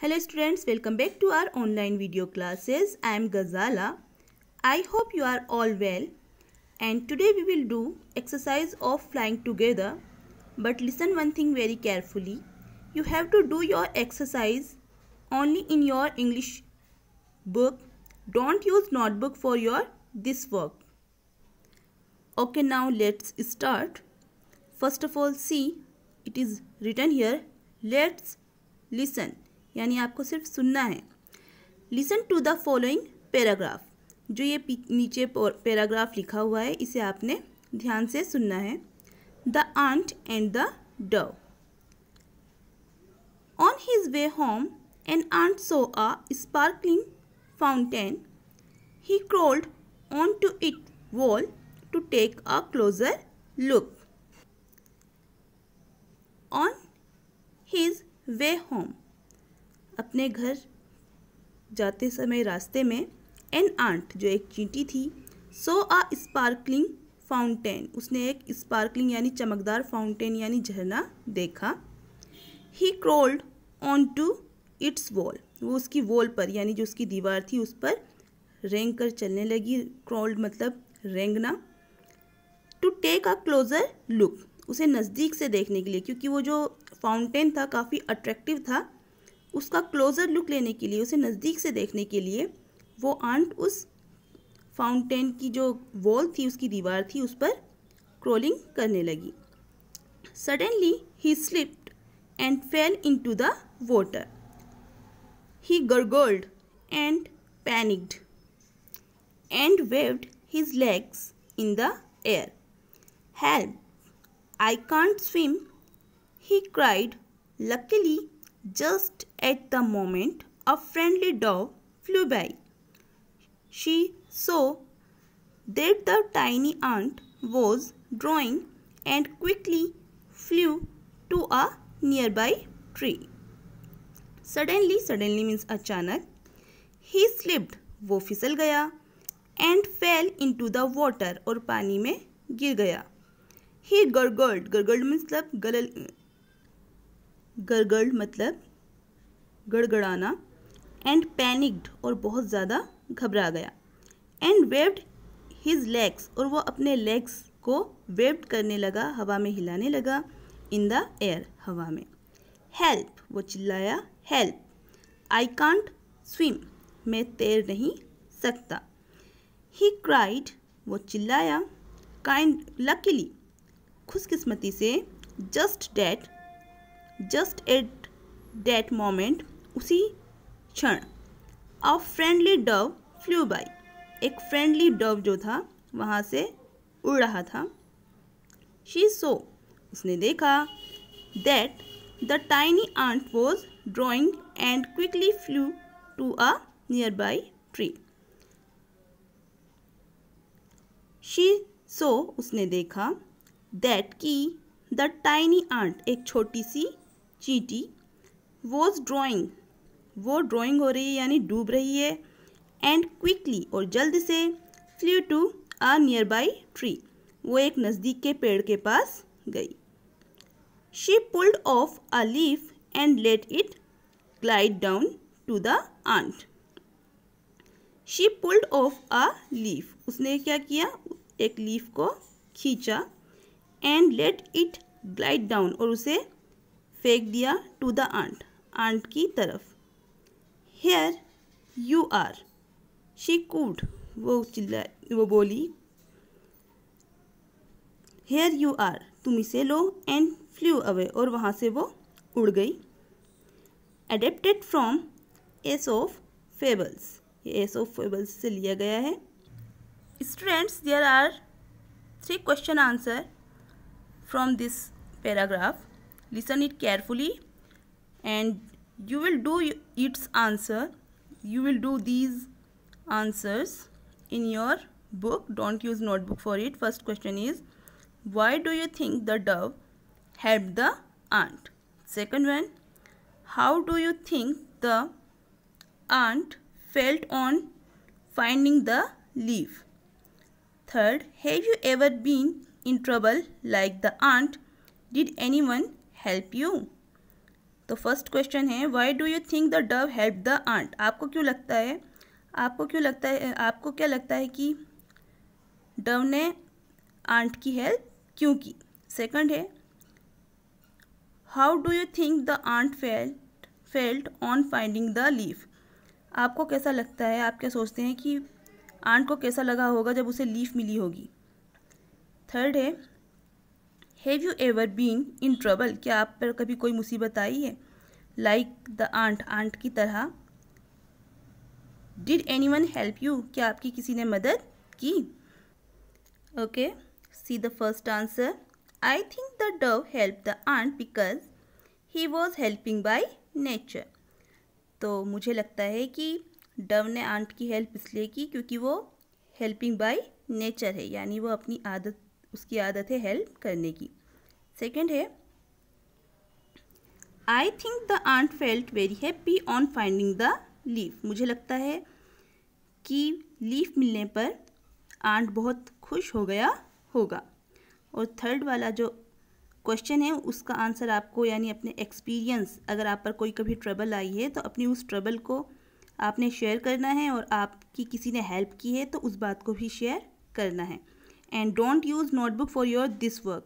Hello students, welcome back to our online video classes. I am Ghazala. I hope you are all well and today we will do exercise of flying together. But listen one thing very carefully. You have to do your exercise only in your English book. Don't use notebook for your this work. Okay, now let's start. First of all, see it is written here. Let's listen यानी आपको सिर्फ सुनना है listen to the following paragraph जो ये नीचे paragraph लिखा हुआ है इसे आपने ध्यान से सुनना है the ant and the dove on his way home an ant saw a sparkling fountain he crawled on to it wall to take a closer look on his way home अपने घर जाते समय रास्ते में एन आंट जो एक चींटी थी सो आ स्पार्कलिंग फाउंटेन उसने एक स्पार्कलिंग यानी चमकदार फाउंटेन यानी झरना देखा he crawled on to its wall वो उसकी वॉल पर यानी जो उसकी दीवार थी उस पर रेंग कर चलने लगी क्रोल्ड मतलब रेंगना to take a closer look उसे नज़दीक से देखने के लिए क्योंकि वो जो फाउंटेन था काफ़ी अट्रैक्टिव था उसका क्लोज़र लुक लेने के लिए उसे नज़दीक से देखने के लिए वो आंट उस फाउंटेन की जो वॉल थी उसकी दीवार थी उस पर क्रोलिंग करने लगी suddenly he slipped and fell in to the water he gurgled and panicked and waved his legs in the air help I can't swim he cried luckily Just at the moment, a friendly dove flew by. She saw that the tiny ant was drawing and quickly flew to a nearby tree. Suddenly, suddenly means achanak, he slipped, वो gaya, and fell into the water or और पानी में गिर गया gurgled, gurgled गड़गड़ मतलब गड़गड़ मतलब गड़गड़ाना and panicked और बहुत ज़्यादा घबरा गया एंड वेव्ड हिज लेग्स और वो अपने लेग्स को वेव्ड करने लगा हवा में हिलाने लगा इन द एयर हवा में हेल्प वो चिल्लाया हेल्प आई कांट स्विम मैं तैर नहीं सकता ही क्राइड वो चिल्लाया काइंड लकीली खुशकिस्मती से just that just at that moment उसी क्षण a friendly dove flew by एक फ्रेंडली डव जो था वहाँ से उड़ रहा था शी सो उसने देखा that the tiny ant was drowning and quickly flew to a nearby tree she saw उसने देखा दैट की द टाइनी आंट एक छोटी सी चीटी वॉज ड्राइंग वो ड्राइंग हो रही है यानी डूब रही है एंड क्विकली और जल्द से flew to a nearby tree वो एक नज़दीक के पेड़ के पास गई she pulled off a leaf and let it glide down to the ant she pulled off a leaf उसने क्या किया एक लीफ को खींचा and let it glide down और उसे फेंक दिया टू द आंट आंट की तरफ here you are she could वो चिल्ला वो बोली हेयर यू आर तुम इसे लो एंड फ्लू अवे और वहाँ से वो उड़ गई adapted from Aesop fables ये एस ऑफ फेबल्स से लिया गया है students there are three question answer from this paragraph listen it carefully and you will do its answer you will do these answers in your book don't use notebook for it first question is why do you think the dove helped the ant second one how do you think the ant felt on finding the leaf third have you ever been in trouble like the ant did anyone help you तो first question है why do you think the dove help the ant आपको क्यों लगता है आपको क्यों लगता है आपको क्या लगता है कि डव ने आंट की हेल्प क्यों की सेकंड है how do you think the ant felt felt on finding the leaf आपको कैसा लगता है आप क्या सोचते हैं कि आंट को कैसा लगा होगा जब उसे लीफ मिली होगी थर्ड है have you ever been in trouble क्या आप पर कभी कोई मुसीबत आई है लाइक द आंट आंट की तरह did any one help you क्या आपकी किसी ने मदद की okay see the first answer I think the dove help the ant because he was helping by nature तो मुझे लगता है कि डव ने आंट की हेल्प इसलिए की क्योंकि वो हेल्पिंग बाई नेचर है यानी वो अपनी आदत उसकी आदत है हेल्प करने की सेकंड है I think the ant felt very happy on finding the leaf मुझे लगता है कि लीफ मिलने पर आंट बहुत खुश हो गया होगा और थर्ड वाला जो क्वेश्चन है उसका आंसर आपको यानी अपने एक्सपीरियंस अगर आप पर कोई कभी ट्रबल आई है तो अपनी उस ट्रबल को आपने शेयर करना है और आपकी किसी ने हेल्प की है तो उस बात को भी शेयर करना है and don't use notebook for your this work